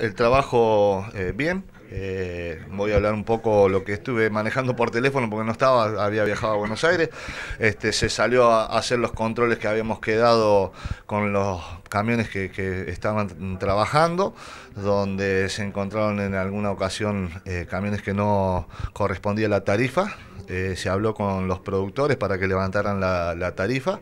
el trabajo eh, bien. Eh, voy a hablar un poco lo que estuve manejando por teléfono porque no estaba, había viajado a Buenos Aires. Este, se salió a hacer los controles que habíamos quedado con los camiones que, estaban trabajando, donde se encontraron en alguna ocasión eh, camiones que no correspondía a la tarifa. se habló con los productores para que levantaran la tarifa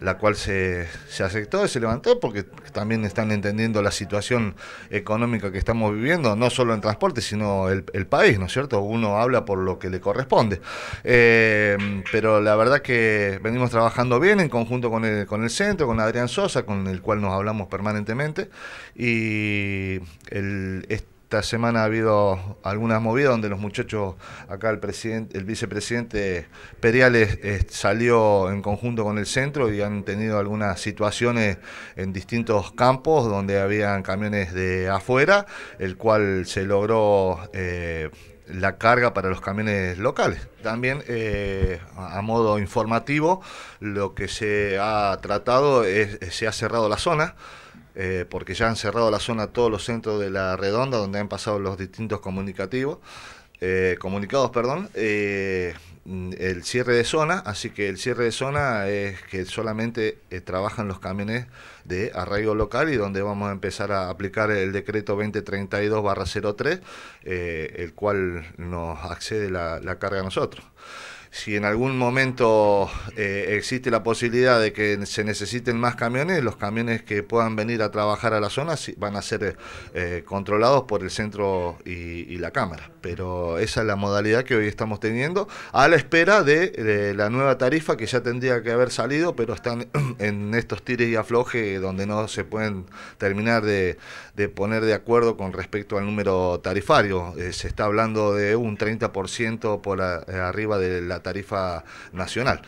la cual se, aceptó y se levantó porque también están entendiendo la situación económica que estamos viviendo, no solo en transporte, sino el, país, ¿no es cierto? Uno habla por lo que le corresponde. Eh, pero la verdad que venimos trabajando bien en conjunto con el, centro, con Adrián Sosa, con el cual nos hablamos permanentemente, y este, esta semana ha habido algunas movidas donde los muchachos, acá el presidente, el vicepresidente Periales eh, salió en conjunto con el centro y han tenido algunas situaciones en distintos campos donde habían camiones de afuera, el cual se logró eh, la carga para los camiones locales. También, eh, a modo informativo, lo que se ha tratado es, eh, se ha cerrado la zona, eh, porque ya han cerrado la zona todos los centros de la redonda donde han pasado los distintos comunicativos. Eh, comunicados, perdón, eh, el cierre de zona, así que el cierre de zona es que solamente eh, trabajan los camiones de arraigo local y donde vamos a empezar a aplicar el decreto 2032-03, el cual nos accede la carga a nosotros si en algún momento eh, existe la posibilidad de que se necesiten más camiones, los camiones que puedan venir a trabajar a la zona van a ser eh, controlados por el centro y, la Cámara. Pero esa es la modalidad que hoy estamos teniendo, a la espera de, la nueva tarifa que ya tendría que haber salido, pero están en estos tires y aflojes donde no se pueden terminar de, poner de acuerdo con respecto al número tarifario. Eh, se está hablando de un 30% por arriba de la tarifa nacional.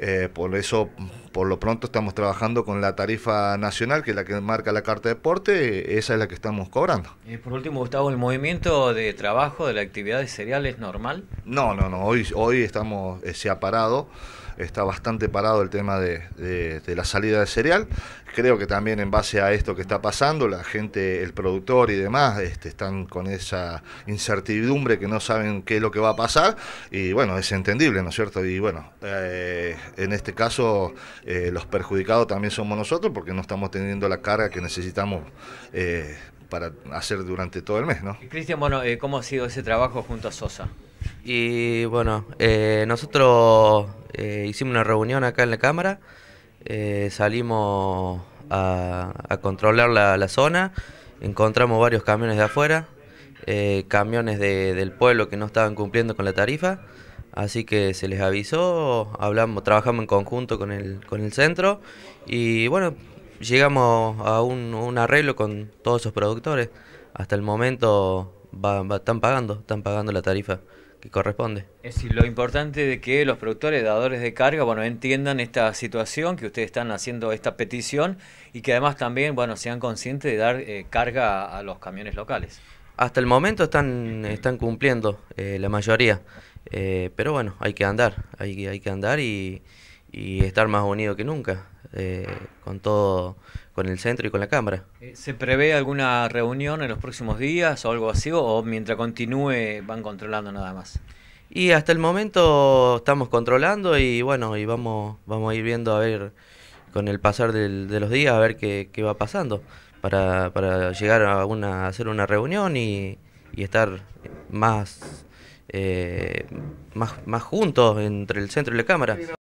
Eh, por eso, por lo pronto, estamos trabajando con la tarifa nacional, que es la que marca la carta de deporte, esa es la que estamos cobrando. Y por último, Gustavo, ¿el movimiento de trabajo de la actividad de cereal es normal? No, no, no, hoy, hoy estamos, eh, se ha parado, está bastante parado el tema de, la salida de cereal. Creo que también en base a esto que está pasando, la gente, el productor y demás, este, están con esa incertidumbre que no saben qué es lo que va a pasar, y bueno, es entendible, ¿no es cierto? Y bueno, eh, en este caso eh, los perjudicados también somos nosotros porque no estamos teniendo la carga que necesitamos eh, para hacer durante todo el mes. ¿no? Cristian, bueno, eh, ¿cómo ha sido ese trabajo junto a Sosa? Y bueno, nosotros hicimos una reunión acá en la Cámara, salimos a, controlar la, zona, encontramos varios camiones de afuera, camiones del pueblo que no estaban cumpliendo con la tarifa. Así que se les avisó, hablamos, trabajamos en conjunto con el, con el centro y bueno, llegamos a un, arreglo con todos esos productores. Hasta el momento están pagando, están pagando la tarifa que corresponde. Es lo importante de que los productores, dadores de carga, bueno, entiendan esta situación, que ustedes están haciendo esta petición y que además también, bueno, sean conscientes de dar eh, carga a, los camiones locales. Hasta el momento están, están cumpliendo eh, la mayoría. Eh, pero bueno, hay que andar, hay, hay que andar y, estar más unido que nunca. Eh, con todo, con el centro y con la Cámara. Eh, ¿Se prevé alguna reunión en los próximos días o algo así? ¿O mientras continúe van controlando nada más? Y hasta el momento estamos controlando y bueno, y vamos, vamos a ir viendo a ver con el pasar de los días, a ver qué, va pasando para, llegar a, hacer una reunión y estar más eh, más, más juntos entre el centro y la cámara.